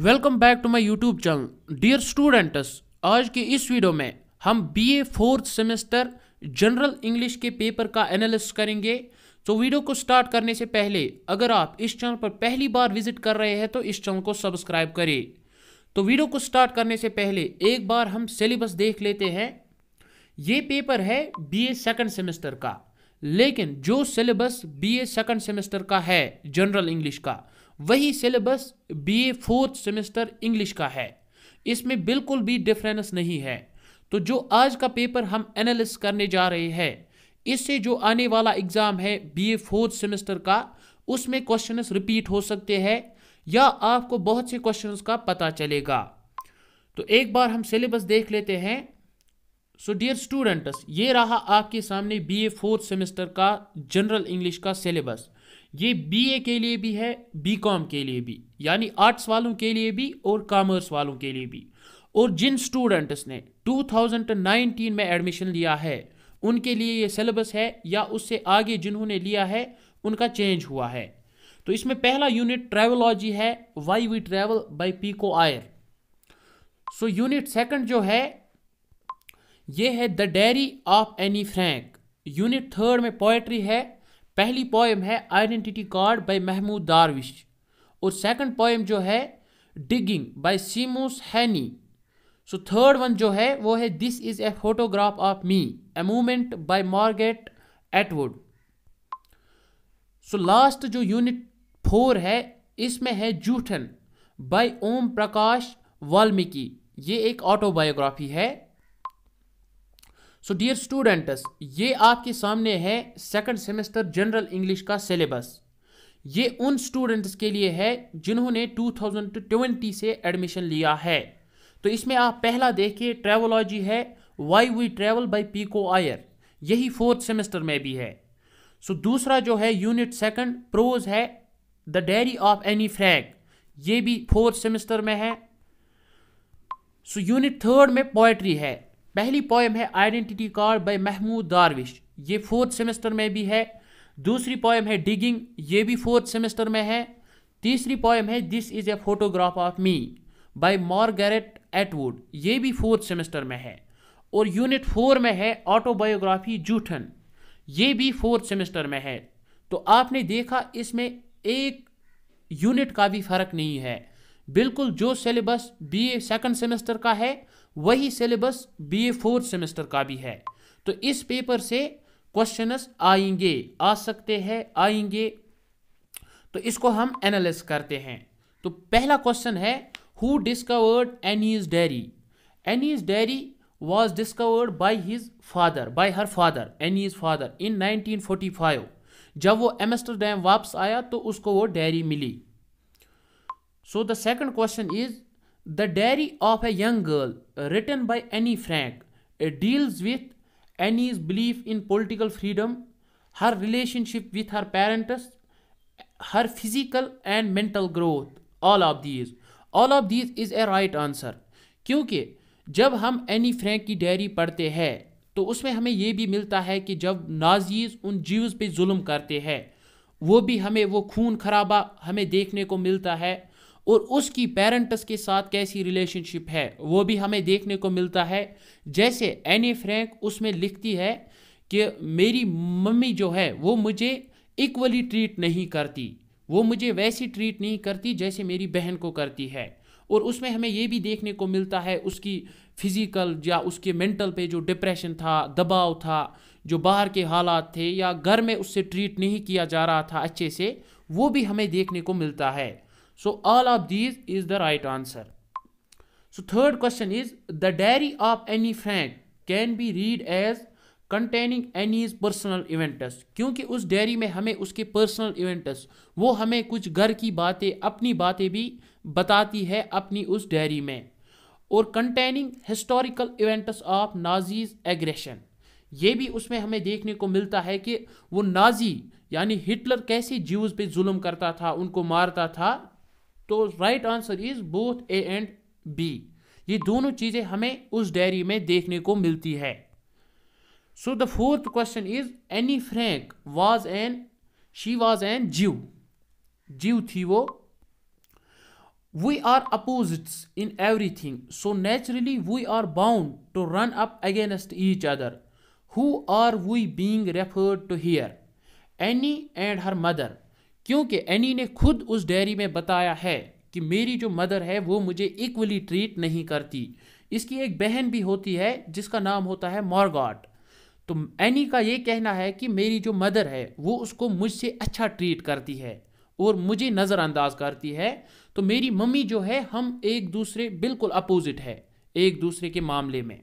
Welcome back to my YouTube channel dear students आज के इस वीडियो में हम BA fourth semester general English के पेपर का एनालिसिस करेंगे तो वीडियो को स्टार्ट करने से पहले अगर आप इस चैनल पर पहली बार विजिट कर रहे हैं तो इस चैनल को सब्सक्राइब करें तो वीडियो को स्टार्ट करने से पहले एक बार हम सिलेबस देख लेते हैं ये पेपर है बी ए सेकेंड सेमेस्टर का लेकिन जो syllabus B A second semester का है जनरल इंग्लिश का वही syllabus B A fourth semester English का है इसमें बिल्कुल भी डिफरेंस नहीं है तो जो आज का पेपर हम एनालिस करने जा रहे हैं इससे जो आने वाला एग्ज़ाम है बी ए फोर्थ सेमेस्टर का उसमें क्वेश्चन रिपीट हो सकते हैं या आपको बहुत से क्वेश्चन का पता चलेगा तो एक बार हम सिलेबस देख लेते हैं सो डियर स्टूडेंट्स ये रहा आपके सामने बी ए फोर्थ सेमेस्टर का जनरल इंग्लिश का सिलेबस ये बीए के लिए भी है बीकॉम के लिए भी यानी आर्ट्स वालों के लिए भी और कॉमर्स वालों के लिए भी और जिन स्टूडेंट्स ने 2019 में एडमिशन लिया है उनके लिए ये सिलेबस है या उससे आगे जिन्होंने लिया है उनका चेंज हुआ है तो इसमें पहला यूनिट ट्रेवलॉजी है why we travel by Pico Iyer so unit second जो है ये है the diary of Anne Frank unit third में पोएट्री है पहली पोएम है identity card by Mahmoud Darwish और सेकंड पोएम जो है डिगिंग बाय सीमोस हैनी सो थर्ड वन जो है वो है this is a photograph of me a moment by Margaret Atwood so last जो यूनिट फोर है इसमें है जूठन बाय ओम प्रकाश वाल्मीकि ये एक ऑटोबायोग्राफी है सो डियर स्टूडेंट्स ये आपके सामने है सेकंड सेमेस्टर जनरल इंग्लिश का सिलेबस ये उन स्टूडेंट्स के लिए है जिन्होंने 2020 से एडमिशन लिया है तो इसमें आप पहला देखिए ट्रेवलॉजी है why we travel by Pico Iyer यही फोर्थ सेमेस्टर में भी है सो so, दूसरा जो है यूनिट सेकंड प्रोज है the diary of Annie Frank ये भी फोर्थ सेमेस्टर में है सो यूनिट थर्ड में पोइट्री है पहली पोएम है identity card by Mahmoud Darwish ये फोर्थ सेमेस्टर में भी है दूसरी पोएम है डिगिंग ये भी फोर्थ सेमेस्टर में है तीसरी पोएम है this is a photograph of me by Margaret Atwood ये भी फोर्थ सेमेस्टर में है और यूनिट फोर में है ऑटोबायोग्राफी जूठन ये भी फोर्थ सेमेस्टर में है तो आपने देखा इसमें एक यूनिट का भी फ़र्क नहीं है बिल्कुल जो सिलेबस ए सेकंड सेमेस्टर का है वही syllabus B A fourth semester का भी है तो इस पेपर से क्वेश्चनस आएंगे आ सकते हैं आएंगे तो इसको हम एनालिस करते हैं तो पहला क्वेश्चन है who discovered Annie's diary Annie's diary was discovered by his father by her father Annie's father in 1945 जब वो एमस्टरडैम वापस आया तो उसको वो डायरी मिली so the second question is the diary of a young girl written by Annie Frank it deals with Annie's believe in political freedom her relationship with her parents her physical and mental growth all of these all of these is a right answer क्योंकि जब हम Anne Frank की diary पढ़ते हैं तो उसमें हमें यह भी मिलता है कि जब नाजीज उन जीव पे जुल्म करते हैं वो भी हमें वो खून खराबा हमें देखने को मिलता है और उसकी पेरेंट्स के साथ कैसी रिलेशनशिप है वो भी हमें देखने को मिलता है जैसे एनी फ्रैंक उसमें लिखती है कि मेरी मम्मी जो है वो मुझे इक्वली ट्रीट नहीं करती वो मुझे वैसी ट्रीट नहीं करती जैसे मेरी बहन को करती है और उसमें हमें ये भी देखने को मिलता है उसकी फिज़िकल या उसके मेंटल पे जो डिप्रेशन था दबाव था जो बाहर के हालात थे या घर में उससे ट्रीट नहीं किया जा रहा था अच्छे से वो भी हमें देखने को मिलता है So all of these is the right answer. So third question is the diary of any Frank can be read as containing Annie's personal events क्योंकि उस डायरी में हमें उसके पर्सनल इवेंट्स वो हमें कुछ घर की बातें अपनी बातें भी बताती है अपनी उस डायरी में और containing historical events of Nazis aggression ये भी उसमें हमें देखने को मिलता है कि वो नाजी यानी हिटलर कैसे ज्यूज पे जुल्म करता था उनको मारता था तो right answer is both A and B ये दोनों चीज़ें हमें उस डायरी में देखने को मिलती है so the fourth question is Annie Frank was an she was an Jew Jew थी वो we are opposites in everything so naturally we are bound to run up against each other who are we being referred to here Annie and her mother क्योंकि Annie ने खुद उस diary में बताया है कि मेरी जो मदर है वो मुझे इक्वली ट्रीट नहीं करती इसकी एक बहन भी होती है जिसका नाम होता है मॉर्गॉट तो एनी का ये कहना है कि मेरी जो मदर है वो उसको मुझसे अच्छा ट्रीट करती है और मुझे नज़रअंदाज करती है तो मेरी मम्मी जो है हम एक दूसरे बिल्कुल अपोजिट है एक दूसरे के मामले में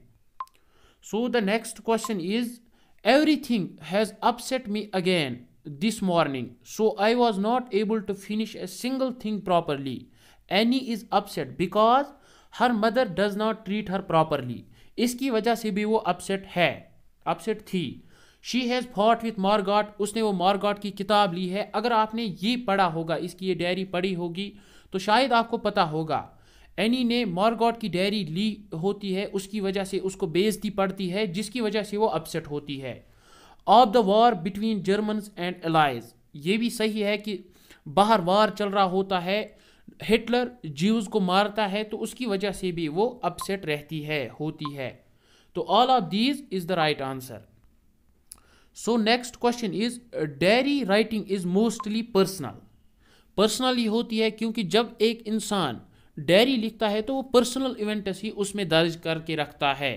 so the next question is everything has upset me again this morning so i was not able to finish a single thing properly annie is upset because her mother does not treat her properly इसकी वजह से भी वो upset है upset थी she has fought with Margot उसने वो मारगाट की किताब ली है अगर आपने ये पढ़ा होगा इसकी ये डायरी पढ़ी होगी तो शायद आपको पता होगा एनी ने मारगॉट की डायरी ली होती है उसकी वजह से उसको बेइज्जती पड़ती है जिसकी वजह से वो अपसेट होती है of the war between Germans and Allies ये भी सही है कि बाहर वार चल रहा होता है हिटलर जीव्स को मारता है तो उसकी वजह से भी वो अपसेट रहती है होती है तो all of these is the right answer so next question is diary writing is mostly personal personally होती है क्योंकि जब एक इंसान डायरी लिखता है तो वो पर्सनल इवेंट्स ही उसमें दर्ज करके रखता है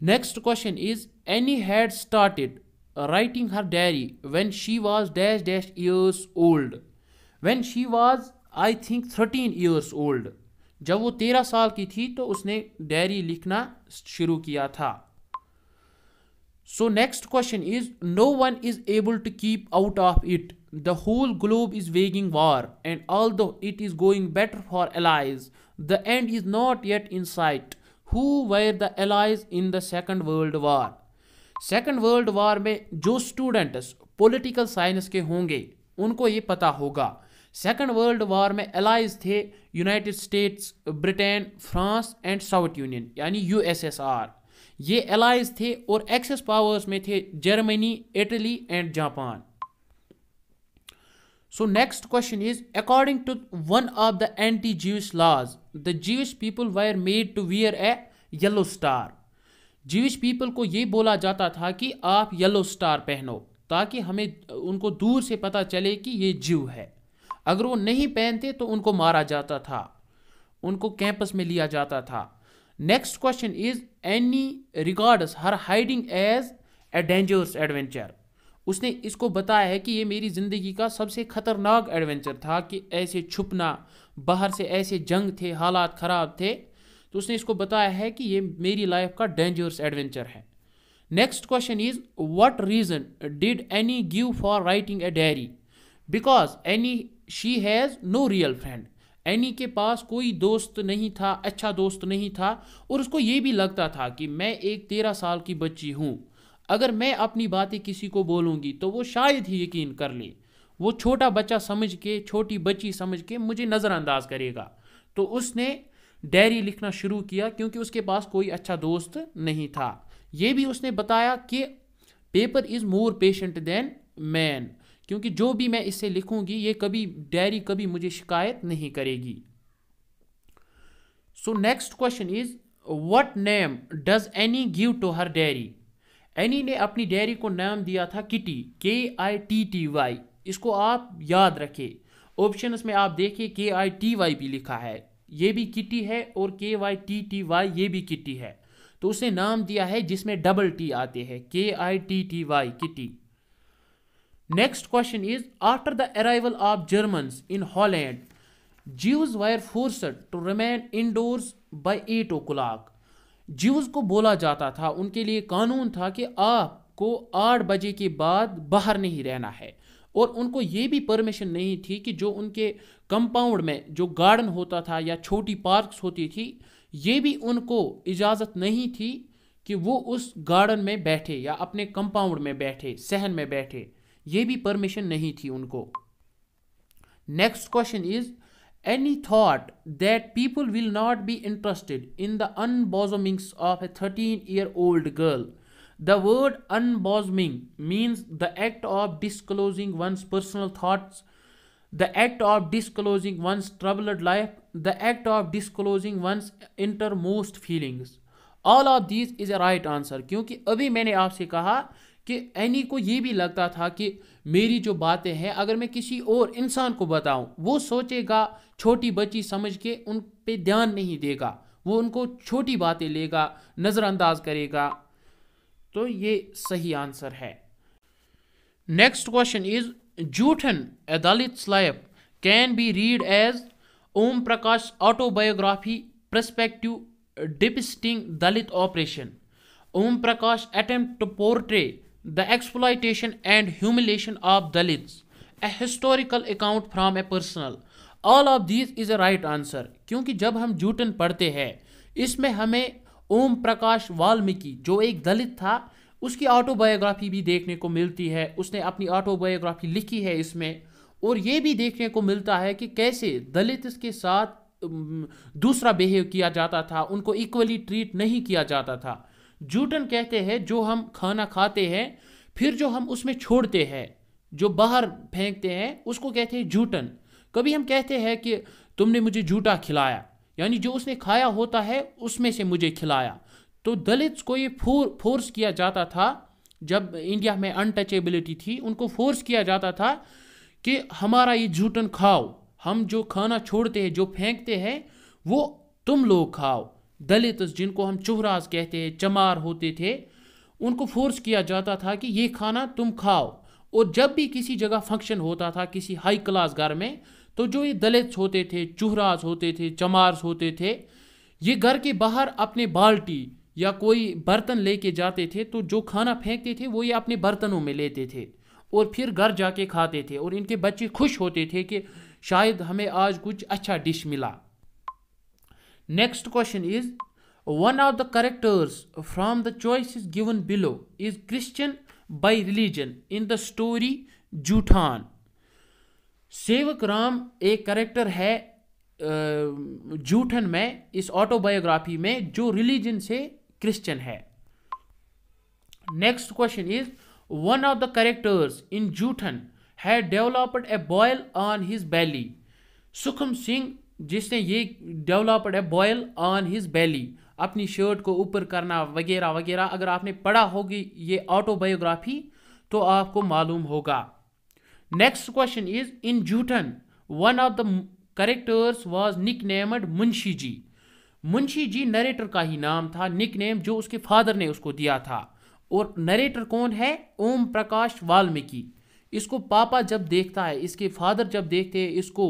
Next question is Annie had started writing her diary when she was dash dash years old. When she was I think thirteen years old जब वो तेरह साल की थी तो उसने डायरी लिखना शुरू किया था so next question is no one is able to keep out of it the whole globe is waging war and although it is going better for Allies the end is not yet in sight who were the Allies in the second world war second world war में जो students political science के होंगे उनको ये पता होगा second world war में Allies थे United States Britain France and South Union यानी यूएसएसआर ये एलाइज थे और एक्सेस पावर्स में थे Germany Italy and Japan so next question is according to one of the anti Jews laws the Jewish people were made to wear a yellow star Jewish people को ये बोला जाता था कि आप येलो स्टार पहनो ताकि हमें उनको दूर से पता चले कि ये जीव है अगर वो नहीं पहनते तो उनको मारा जाता था उनको कैंपस में लिया जाता था next question is Annie regards her hiding as a dangerous adventure उसने इसको बताया है कि ये मेरी ज़िंदगी का सबसे ख़तरनाक एडवेंचर था कि ऐसे छुपना बाहर से ऐसे जंग थे हालात ख़राब थे तो उसने इसको बताया है कि ये मेरी लाइफ का डेंजरस एडवेंचर है next question is what reason did Annie give for writing a diary because Annie she has no real friend Annie के पास कोई दोस्त नहीं था अच्छा दोस्त नहीं था और उसको ये भी लगता था कि मैं एक तेरह साल की बच्ची हूँ अगर मैं अपनी बातें किसी को बोलूँगी तो वो शायद ही यकीन कर ले वो छोटा बच्चा समझ के छोटी बच्ची समझ के मुझे नज़रअंदाज करेगा तो उसने डायरी लिखना शुरू किया क्योंकि उसके पास कोई अच्छा दोस्त नहीं था ये भी उसने बताया कि paper is more patient than man क्योंकि जो भी मैं इससे लिखूंगी ये कभी डायरी कभी मुझे शिकायत नहीं करेगी so next question is what name does Annie give to her diary Annie ने अपनी डेयरी को नाम दिया था किटी के आई टी टी वाई इसको आप याद रखें ऑप्शन में आप देखिए के आई टी वाई भी लिखा है ये भी किटी है और के वाई टी टी वाई ये भी किटी है तो उसने नाम दिया है जिसमें डबल टी आते हैं K I T T Y Kitty next question is after the arrival of Germans in Holland Jew were forced to remain indoors by eight o'clock Jews को बोला जाता था उनके लिए कानून था कि आपको आठ बजे के बाद बाहर नहीं रहना है और उनको ये भी परमिशन नहीं थी कि जो उनके कंपाउंड में जो गार्डन होता था या छोटी पार्क्स होती थी ये भी उनको इजाज़त नहीं थी कि वो उस गार्डन में बैठे या अपने कंपाउंड में बैठे सहन में बैठे ये भी परमिशन नहीं थी उनको next question is any thought that people will not be interested in the unbosomings of a 13 year old girl. The word unbosoming means the act of disclosing one's personal thoughts, the act of disclosing one's troubled life, the act of disclosing one's innermost feelings. All of these is a right answer. क्योंकि अभी मैंने आपसे कहा कि any को ये भी लगता था कि मेरी जो बातें हैं अगर मैं किसी और इंसान को बताऊं वो सोचेगा छोटी बच्ची समझ के उन पे ध्यान नहीं देगा वो उनको छोटी बातें लेगा नज़रअंदाज करेगा तो ये सही आंसर है next question is Joothan a Dalit slab can be read as Om Prakash autobiography perspective depicting Dalit operation Om Prakash attempt to portray the exploitation and humiliation of Dalits a historical account from a personal all of this is a right answer क्योंकि जब हम जूटन पढ़ते हैं इसमें हमें ओम प्रकाश वाल्मीकि जो एक दलित था उसकी ऑटोबायोग्राफी भी देखने को मिलती है उसने अपनी ऑटोबायोग्राफी लिखी है इसमें और ये भी देखने को मिलता है कि कैसे दलित के साथ दूसरा बिहेव किया जाता था उनको इक्वली ट्रीट नहीं किया जाता था जूटन कहते हैं जो हम खाना खाते हैं फिर जो हम उसमें छोड़ते हैं जो बाहर फेंकते हैं उसको कहते हैं जूटन कभी हम कहते हैं कि तुमने मुझे जूटा खिलाया यानी जो उसने खाया होता है उसमें से मुझे खिलाया तो दलित को ये फोर फोर्स किया जाता था जब इंडिया में अनटचेबिलिटी थी उनको फोर्स किया जाता था कि हमारा ये झूठन खाओ हम जो खाना छोड़ते हैं जो फेंकते हैं वो तुम लोग खाओ दलित जिनको हम चुहराज कहते हैं चमार होते थे उनको फोर्स किया जाता था कि ये खाना तुम खाओ और जब भी किसी जगह फंक्शन होता था किसी हाई क्लास घर में तो जो ये दलित होते थे चुहराज होते थे चमार्स होते थे ये घर के बाहर अपने बाल्टी या कोई बर्तन लेके जाते थे तो जो खाना फेंकते थे वो ये अपने बर्तनों में लेते थे और फिर घर जाके खाते थे और इनके बच्चे खुश होते थे कि शायद हमें आज कुछ अच्छा डिश मिला Next question is One of the characters from the choices given below is Christian by religion in the story Jutan. Sevak Ram, a character hai uh, Jutan mein, is autobiography mein, jo religion se Christian hai. Next question is One of the characters in Jutan had developed a boil on his belly. Sukham Singh जिसने ये developed है boil on his बेली अपनी shirt को ऊपर करना वगैरह वगैरह अगर आपने पढ़ा होगी ये ऑटोबायोग्राफी तो आपको मालूम होगा next question is in Joothan one of the characters was nicknamed Munshi ji Munshi ji narrator का ही नाम था निक नेम जो उसके फादर ने उसको दिया था और नरेटर कौन है ओम प्रकाश वाल्मीकि इसको पापा जब देखता है इसके फादर जब देखते हैं इसको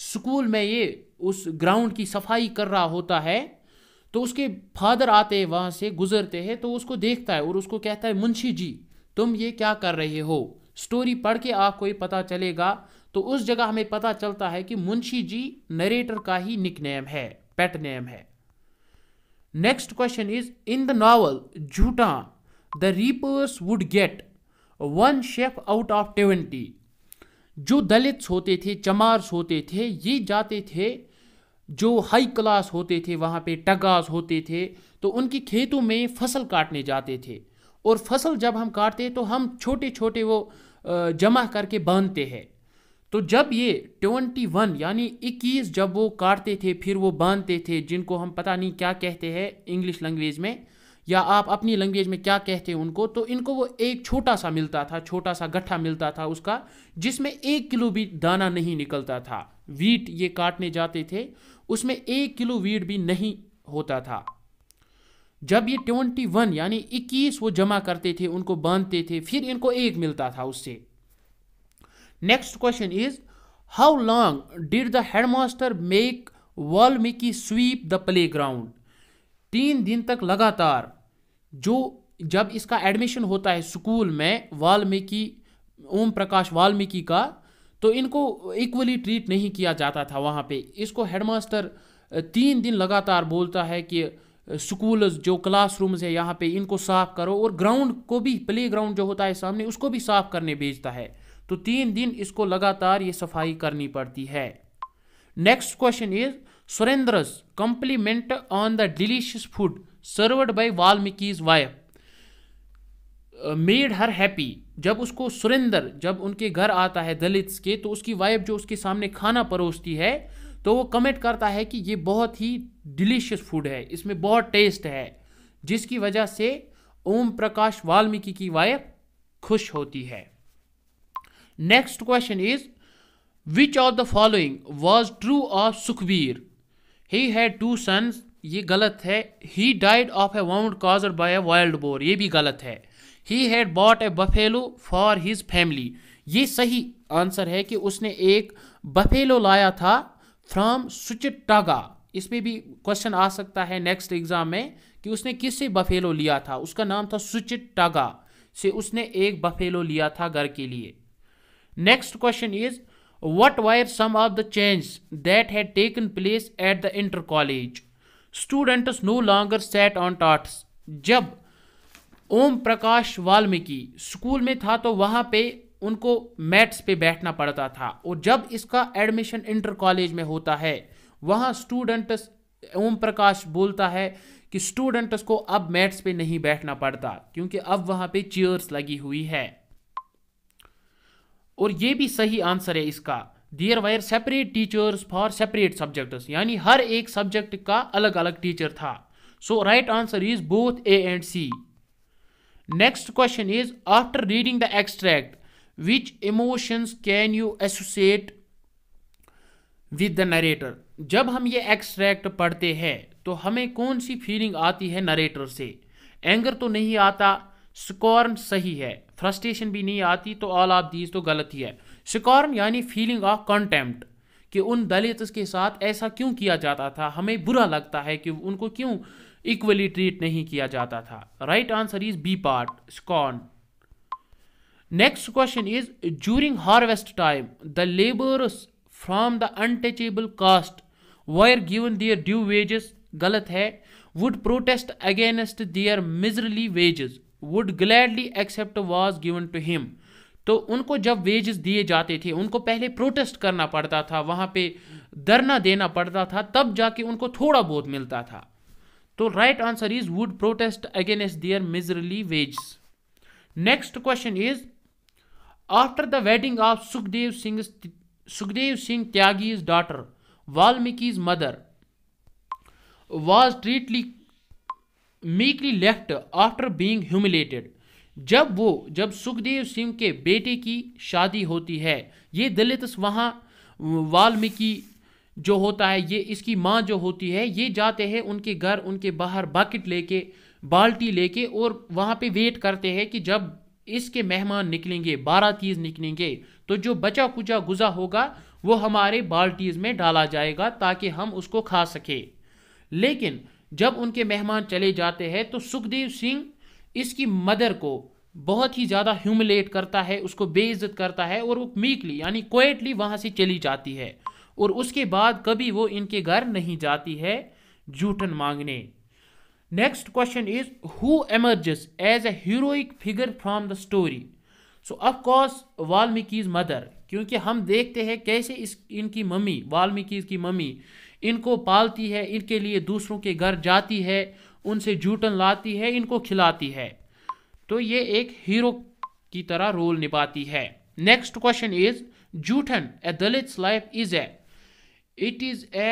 स्कूल में ये उस ग्राउंड की सफाई कर रहा होता है तो उसके फादर आते हैं वहाँ से गुजरते हैं तो उसको देखता है और उसको कहता है मुंशी जी तुम ये क्या कर रहे हो स्टोरी पढ़ के आपको ये पता चलेगा तो उस जगह हमें पता चलता है कि मुंशी जी नरेटर का ही निक नेम है पेट नेम है next question is in the novel झूठा the reapers would get one sheaf out of twenty जो दलित्स होते थे चमार्स होते थे ये जाते थे जो हाई क्लास होते थे वहाँ पे टगास होते थे तो उनके खेतों में फसल काटने जाते थे और फसल जब हम काटते तो हम छोटे छोटे वो जमा करके बांधते हैं तो जब ये ट्वेंटी वन यानी इक्कीस जब वो काटते थे फिर वो बांधते थे जिनको हम पता नहीं क्या कहते हैं इंग्लिश लैंग्वेज में या आप अपनी लैंग्वेज में क्या कहते हैं उनको तो इनको वो एक छोटा सा मिलता था छोटा सा गट्ठा मिलता था उसका जिसमें एक किलो भी दाना नहीं निकलता था वीट ये काटने जाते थे उसमें एक किलो वीट भी नहीं होता था जब ये ट्वेंटी वन यानी इक्कीस वो जमा करते थे उनको बांधते थे फिर इनको एक मिलता था उससे next question is how long did the headmaster make Valmiki sweep the playground तीन दिन तक लगातार जो जब इसका एडमिशन होता है स्कूल में वाल्मीकि ओम प्रकाश वाल्मीकि का तो इनको इक्वली ट्रीट नहीं किया जाता था वहाँ पे इसको हेडमास्टर तीन दिन लगातार बोलता है कि स्कूल जो क्लासरूम्स है यहाँ पे इनको साफ़ करो और ग्राउंड को भी प्ले ग्राउंड जो होता है सामने उसको भी साफ़ करने भेजता है तो तीन दिन इसको लगातार ये सफाई करनी पड़ती है next question is Surendra's compliment on the delicious food served by Valmiki's wife made her happy जब उसको सुरेंद्र जब उनके घर आता है दलित के तो उसकी वाइफ जो उसके सामने खाना परोसती है तो वो कमेंट करता है कि ये बहुत ही डिलीशियस फूड है इसमें बहुत टेस्ट है जिसकी वजह से ओम प्रकाश वाल्मीकि की वाइफ खुश होती है next question is which of the following was true of Sukhbir he had two sons ये गलत है he died of a wound caused by a wild boar ये भी गलत है he had bought a buffalo for his family ये सही answer है कि उसने एक बफेलो लाया था फ्रॉम सुचिटागा इसमें भी क्वेश्चन आ सकता है नेक्स्ट एग्जाम में कि उसने किससे बफेलो लिया था उसका नाम था सुचिटागा से उसने एक बफेलो लिया था घर के लिए next question is what were some of the change that had taken place at the inter college students no longer set on tats जब ओम प्रकाश वाल्मीकि स्कूल में था तो वहाँ पे उनको मैट्स पे बैठना पड़ता था और जब इसका एडमिशन इंटर कॉलेज में होता है वहाँ स्टूडेंट्स ओम प्रकाश बोलता है कि स्टूडेंट्स को अब मैट्स पे नहीं बैठना पड़ता क्योंकि अब वहाँ पे चेयर्स लगी हुई है और ये भी सही आंसर है इसका there were separate teachers for separate subjects यानी हर एक सब्जेक्ट का अलग अलग टीचर था so right answer is both A and C next question is after reading the extract which emotions can you associate with the narrator जब हम ये एक्सट्रैक्ट पढ़ते हैं तो हमें कौन सी फीलिंग आती है नरेटर से एंगर तो नहीं आता स्कॉर्न सही है फ्रस्ट्रेशन भी नहीं आती तो ऑल ऑफ दीज तो गलत ही है शिकॉर्न यानी फीलिंग ऑफ कॉन्टेम्प्ट कि उन दलित के साथ ऐसा क्यों किया जाता था हमें बुरा लगता है कि उनको क्यों इक्वली ट्रीट नहीं किया जाता था right answer is B part scorn next question is during harvest time the labours from the untouchable caste were given their due wages गलत है would protest against their miserly wages would gladly accept was given to him तो उनको जब wages दिए जाते थे उनको पहले प्रोटेस्ट करना पड़ता था वहाँ पे धरना देना पड़ता था तब जाके उनको थोड़ा बहुत मिलता था तो right answer is would protest against their miserly wages next question is after the wedding of Sukhdev Singh Sukhdev Singh is daughter Valmiki's mother was treated meekly left after being humiliated जब वो जब सुखदेव सिंह के बेटे की शादी होती है ये दलित वहाँ वाल्मीकि जो होता है ये इसकी माँ जो होती है ये जाते हैं उनके घर उनके बाहर बकेट लेके बाल्टी लेके और वहाँ पे वेट करते हैं कि जब इसके मेहमान निकलेंगे बारातीज निकलेंगे तो जो बचा कुचा गुजा होगा वो हमारे बाल्टीज में डाला जाएगा ताकि हम उसको खा सके लेकिन जब उनके मेहमान चले जाते हैं तो सुखदेव सिंह इसकी मदर को बहुत ही ज़्यादा ह्यूमिलेट करता है उसको बेइज्जत करता है और वो मीकली यानी कोएटली वहाँ से चली जाती है और उसके बाद कभी वो इनके घर नहीं जाती है जूठन मांगने next question is who emerges as a heroic figure from the story so of course Valmiki's mother क्योंकि हम देखते हैं कैसे इस इनकी मम्मी वाल्मीकि की मम्मी इनको पालती है इनके लिए दूसरों के घर जाती है उनसे जूटन लाती है इनको खिलाती है तो ये एक हीरो की तरह रोल निभाती है next question is Joothan a Dalit life is a it is a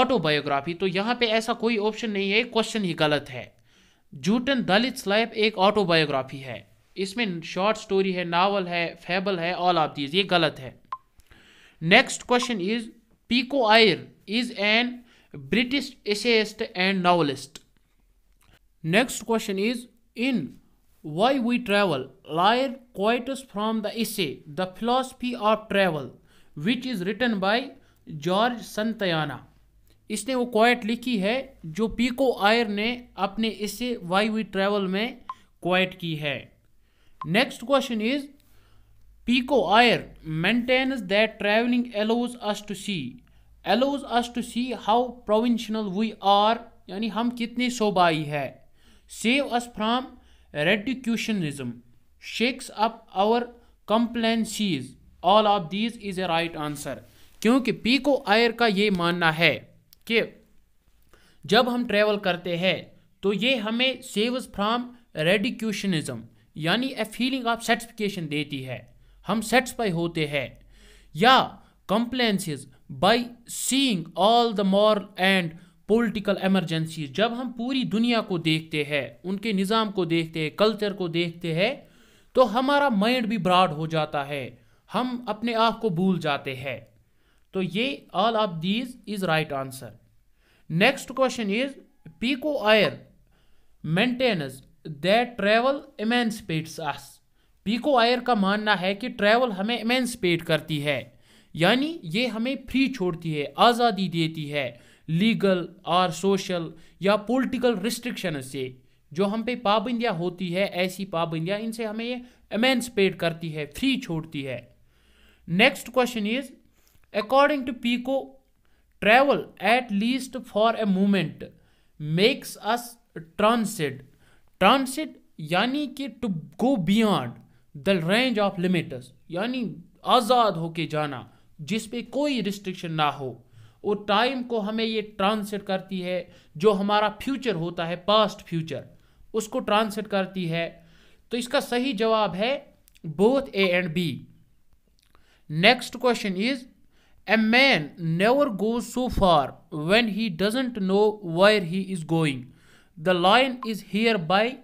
autobiography तो यहाँ पे ऐसा कोई ऑप्शन नहीं है क्वेश्चन ही गलत है जूटन दलित लाइफ एक ऑटोबायोग्राफी है इसमें शॉर्ट स्टोरी है नावल है फेबल है ऑल ऑफ दीज ये गलत है next question is Pico Iyer is an British essayist and novelist next question is in Why We Travel, Liar Quietus from the essay The Philosophy of Travel, which is written by George Santayana इसने वो quite लिखी है जो pico आयर ने अपने इसे why we travel में quote की है next question is Pico Iyer maintains that travelling allows us to see allows us to see how provincial we are यानी हम कितने शोबाई है save us from reductionism shakes up our compliances. All of these is a right answer. क्योंकि Pico Iyer का ये मानना है कि जब हम ट्रेवल करते हैं तो ये हमें सेव्स फ्राम रेडिक्यूशनिज्म यानी ए फीलिंग ऑफ सेटिस्फिकेशन देती है हम सेटिस्फाई होते हैं या complacencies by seeing all the moral and political emergency जब हम पूरी दुनिया को देखते हैं उनके निज़ाम को देखते हैं कल्चर को देखते हैं तो हमारा माइंड भी ब्रॉड हो जाता है हम अपने आप को भूल जाते हैं तो ये all of these is right answer next question is Pico Iyer maintains that travel emancipates us Pico Iyer का मानना है कि ट्रैवल हमें इमेंसपेट करती है यानी ये हमें फ्री छोड़ती है आज़ादी देती है लीगल और सोशल या पॉलिटिकल रिस्ट्रिक्शन से जो हम पे पाबंदियाँ होती है ऐसी पाबंदियाँ इनसे हमें ये एमेंसपेट करती है फ्री छोड़ती है next question is according to Pico travel at least for a moment makes us transcend transcend यानी कि to go beyond the range of limits यानी आज़ाद होके जाना जिस पे कोई रिस्ट्रिक्शन ना हो वो टाइम को हमें ये ट्रांसलेट करती है जो हमारा फ्यूचर होता है पास्ट फ्यूचर उसको ट्रांसलेट करती है तो इसका सही जवाब है both A and B next question is a man never goes so far when he doesn't know where he is going the line is here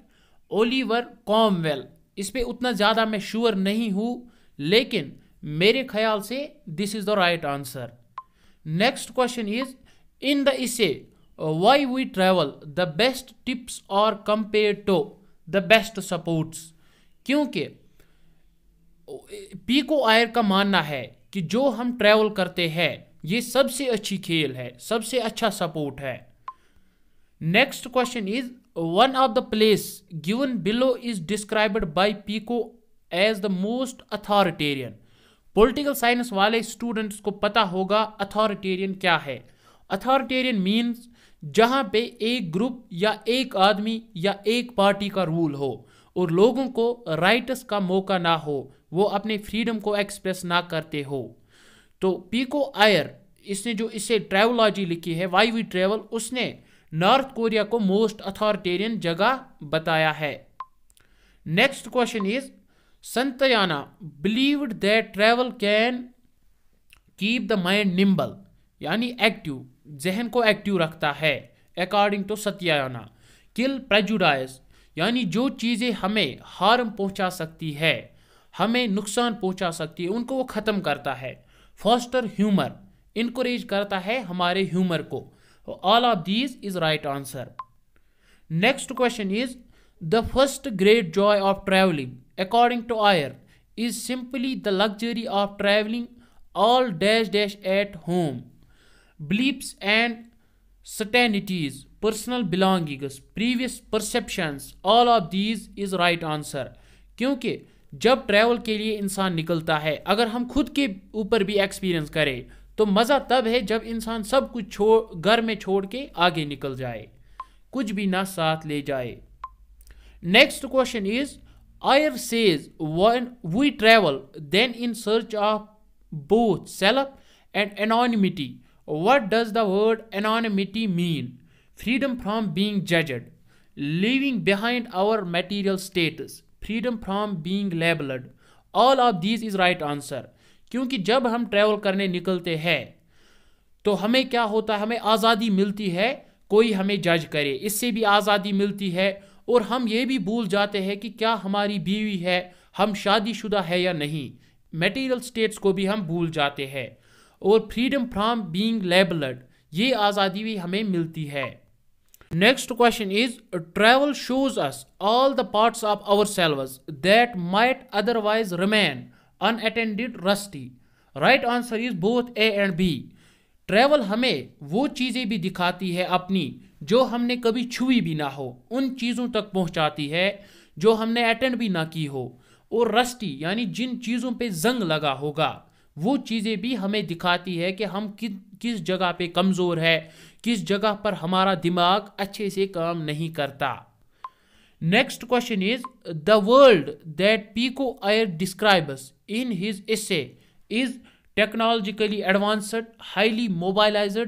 Oliver Crom Cromwell इस पर उतना ज़्यादा मैं श्योर नहीं हूँ लेकिन मेरे ख्याल से this is the right answer next question is in the essay why we travel the best tips और compare to the best supports क्योंकि पीको आयर का मानना है कि जो हम ट्रैवल करते हैं ये सबसे अच्छी खेल है सबसे अच्छा सपोर्ट है next question is one of the place given below is described by Pico as the most authoritarian political science वाले स्टूडेंट्स को पता होगा अथॉरिटेरियन क्या है अथॉरिटेरियन मीन्स जहाँ पे एक ग्रुप या एक आदमी या एक पार्टी का रूल हो और लोगों को राइट्स का मौका ना हो वो अपने फ्रीडम को एक्सप्रेस ना करते हो तो पीको आयर इसने जो इसे ट्रेवलॉजी लिखी है वाई वी ट्रेवल उसने नॉर्थ कोरिया को मोस्ट अथॉरिटेरियन जगह बताया है next question is Santayana believe that travel can keep the mind nimble यानी एक्टिव जहन को एक्टिव रखता है according to Santayana kill prejudice यानी जो चीज़ें हमें हार्म पहुंचा सकती है हमें नुकसान पहुंचा सकती है उनको वो ख़त्म करता है फॉस्टर ह्यूमर इनक्रेज करता है हमारे ह्यूमर को all of these is right answer next question is the first great joy of travelling according to Ayer, is simply the luxury of traveling all dash dash at home. Bleeps and certainties, personal belongings, previous perceptions, all of these is right answer. क्योंकि जब travel के लिए इंसान निकलता है अगर हम खुद के ऊपर भी एक्सपीरियंस करें तो मज़ा तब है जब इंसान सब कुछ छोड़ घर में छोड़ के आगे निकल जाए कुछ भी ना साथ ले जाए next question is Ayer says when we travel, then in search of both self and anonymity. What does the word anonymity mean? Freedom from being judged, leaving behind our material status, freedom from being labeled. All of these is right answer. क्योंकि जब हम travel करने निकलते हैं तो हमें क्या होता है हमें आज़ादी मिलती है कोई हमें जज करे इससे भी आज़ादी मिलती है और हम ये भी भूल जाते हैं कि क्या हमारी बीवी है हम शादीशुदा है या नहीं मटेरियल स्टेट्स को भी हम भूल जाते हैं और फ्रीडम फ्राम बीइंग लेबलड ये आज़ादी भी हमें मिलती है next question is travel shows us all the parts of our selves that might otherwise remain unattended rusty right answer is both A and B travel हमें वो चीज़ें भी दिखाती है अपनी जो हमने कभी छुई भी ना हो उन चीज़ों तक पहुंचाती है जो हमने अटेंड भी ना की हो और रस्टी यानी जिन चीज़ों पे जंग लगा होगा वो चीज़ें भी हमें दिखाती है कि हम कि, किस जगह पे कमज़ोर है किस जगह पर हमारा दिमाग अच्छे से काम नहीं करता next question is the world that Pico Iyer describes in his essay is technologically advanced highly mobilise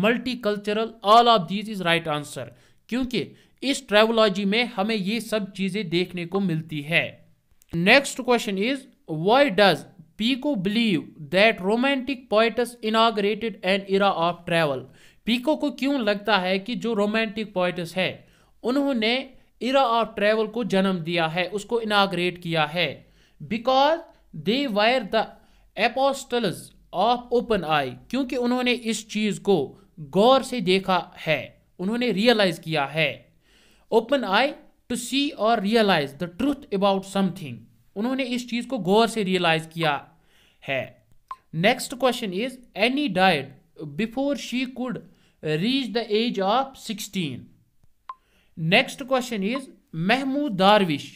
multi cultural all of these is right answer क्योंकि इस ट्रेवलॉजी में हमें ये सब चीज़ें देखने को मिलती है next question is why does Pico believe that romantic poets inaugurated an era of travel Pico को क्यों लगता है कि जो रोमांटिक पोइटस है उन्होंने इरा ऑफ ट्रैवल को जन्म दिया है उसको इनाग्रेट किया है because they were the apostles of open eye क्योंकि उन्होंने इस चीज़ को गौर से देखा है उन्होंने रियलाइज किया है ओपन आई टू सी और realise the truth about something उन्होंने इस चीज़ को गौर से रियलाइज किया है next question is Annie died before she could reach the age of sixteen next question is Mahmoud Darwish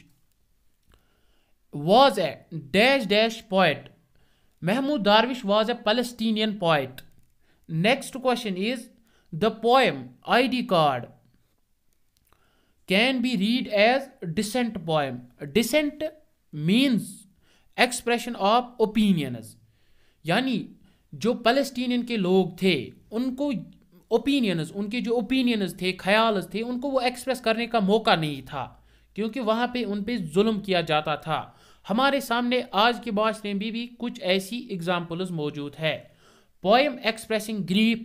was a dash dash poet Mahmoud Darwish was a Palestinian poet. Next question is the poem ID card can be read as dissent poem dissent means expression of opinions यानी जो पलस्टीनियन के लोग थे उनको opinions उनके जो opinions थे ख्याल थे उनको वो एक्सप्रेस करने का मौका नहीं था क्योंकि वहाँ पे उन पर जुल्म किया जाता था हमारे सामने आज के बाद में भी, भी कुछ ऐसी एग्जाम्पल्स मौजूद है पोएम एक्सप्रेसिंग ग्रीफ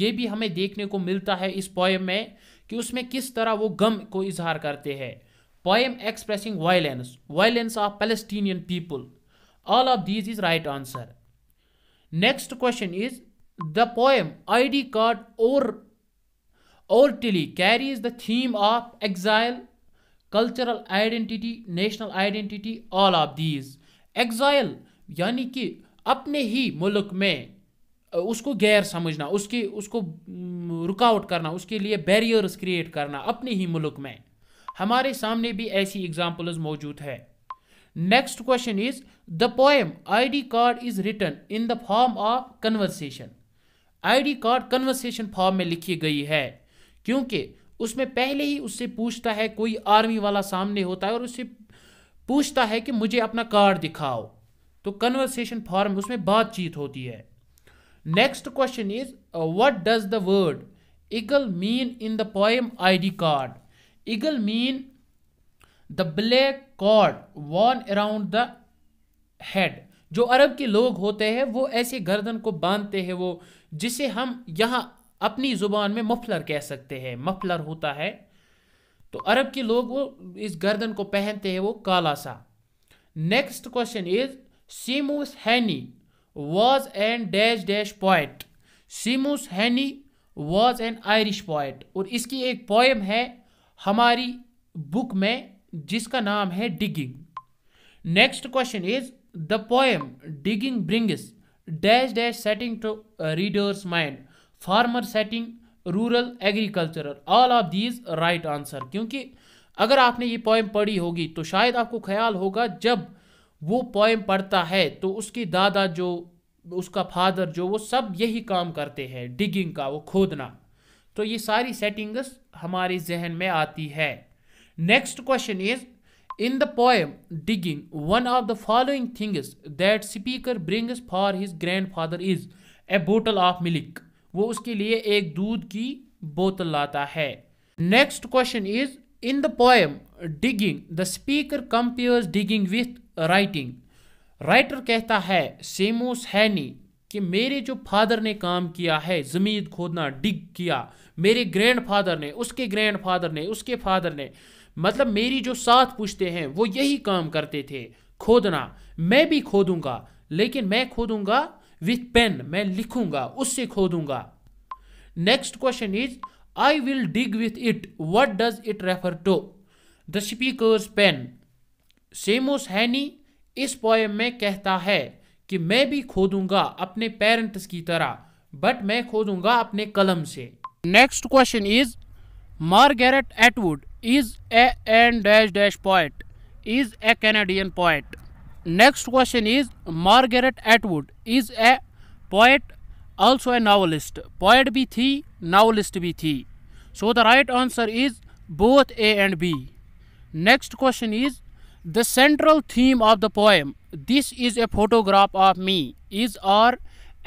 ये भी हमें देखने को मिलता है इस पोएम में कि उसमें किस तरह वो गम को इजहार करते हैं poem expressing violence violence of Palestinian people all of these is right answer next question is the poem ID card और overtly carries the theme of exile cultural identity national identity all of these exile यानी कि अपने ही मुल्क में उसको गैर समझना उसके उसको रुकावट करना उसके लिए बैरियर्स क्रिएट करना अपने ही मुल्क में हमारे सामने भी ऐसी एग्जाम्पल्स मौजूद है next question is the poem ID card is written in the form of conversation ID card conversation form में लिखी गई है क्योंकि उसमें पहले ही उससे पूछता है कोई आर्मी वाला सामने होता है और उससे पूछता है कि मुझे अपना कार्ड दिखाओ तो कन्वर्सेशन फॉर्म उसमें बातचीत होती है Next question is uh, what does the word eagle mean in the poem ID card? Eagle mean the black cord worn around the head जो अरब के लोग होते हैं वो ऐसे गर्दन को बांधते हैं वो जिसे हम यहाँ अपनी ज़ुबान में मफलर कह सकते हैं मफलर होता है तो अरब के लोग वो इस गर्दन को पहनते हैं वो काला सा next question is Seamus Heaney was an dash dash poet Seamus Heaney was an Irish poet और इसकी एक पोएम है हमारी बुक में जिसका नाम है digging next question is the poem digging brings dash dash setting to readers mind farmer setting rural agricultural all of these right answer क्योंकि अगर आपने ये पोएम पढ़ी होगी तो शायद आपको ख्याल होगा जब वो पोएम पढ़ता है तो उसकी दादा जो उसका फादर जो वो सब यही काम करते हैं डिगिंग का वो खोदना तो ये सारी सेटिंग्स हमारे जहन में आती है next question is in the poem digging one of the following things that speaker brings for his grandfather is a bottle of milk वो उसके लिए एक दूध की बोतल लाता है next question is in the poem digging the speaker compares digging with writing writer कहता है सेमोस हैनी कि मेरे जो फादर ने काम किया है ज़मीन खोदना डिग किया मेरे ग्रैंड फादर ने उसके ग्रैंड फादर ने उसके फादर ने मतलब मेरी जो साथ पूछते हैं वो यही काम करते थे खोदना मैं भी खोदूंगा लेकिन मैं खोदूंगा विथ पेन मैं लिखूंगा उससे खोदूंगा next question is I will dig with it what does it refer to the speaker's pen Seamus Heaney इस पोएम में कहता है कि मैं भी खोदूंगा अपने पेरेंट्स की तरह बट मैं खोदूंगा अपने कलम से next question is Margaret Atwood is a and dash dash poet is a Canadian poet next question is Margaret Atwood is a poet also a novelist poet भी थी नावलिस्ट भी थी so the right answer is both A and B next question is the central theme of the poem this is a photograph of me is are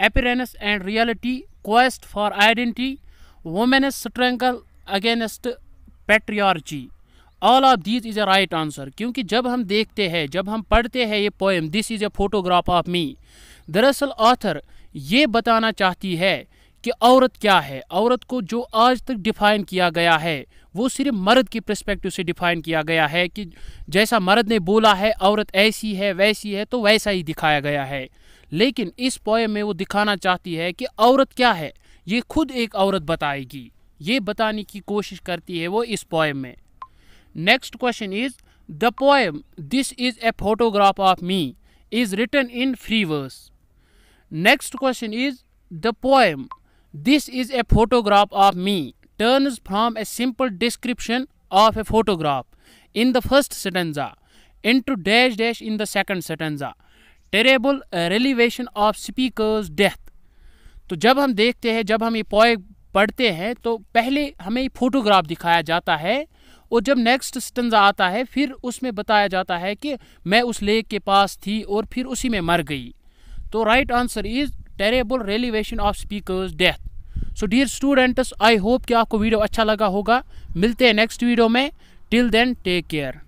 appearance and reality quest for identity women struggle against patriarchy all of this is a right answer क्योंकि जब हम देखते हैं जब हम पढ़ते हैं ये poem this is a photograph of me दरअसल ऑथर ये बताना चाहती है कि औरत क्या है औरत को जो आज तक डिफाइन किया गया है वो सिर्फ मर्द के प्रस्पेक्टिव से डिफाइन किया गया है कि जैसा मर्द ने बोला है औरत ऐसी है वैसी है तो वैसा ही दिखाया गया है लेकिन इस पोएम में वो दिखाना चाहती है कि औरत क्या है ये खुद एक औरत बताएगी ये बताने की कोशिश करती है वो इस पोएम में next question is the poem this is a photograph of me is written in free verse next question is the poem is a photograph of me me from a simple description of a photograph in the first first in to dash dash in the second stanza terrible revelation of speaker's death तो जब हम देखते हैं जब हम ये पॉय पढ़ते हैं तो पहले हमें फोटोग्राफ दिखाया जाता है और जब नेक्स्ट स्टंजा आता है फिर उसमें बताया जाता है कि मैं उस लेक के पास थी और फिर उसी में मर गई तो right answer is terrible revelation of speaker's death so dear students I hope कि आपको वीडियो अच्छा लगा होगा मिलते हैं नेक्स्ट वीडियो में टिल देन टेक केयर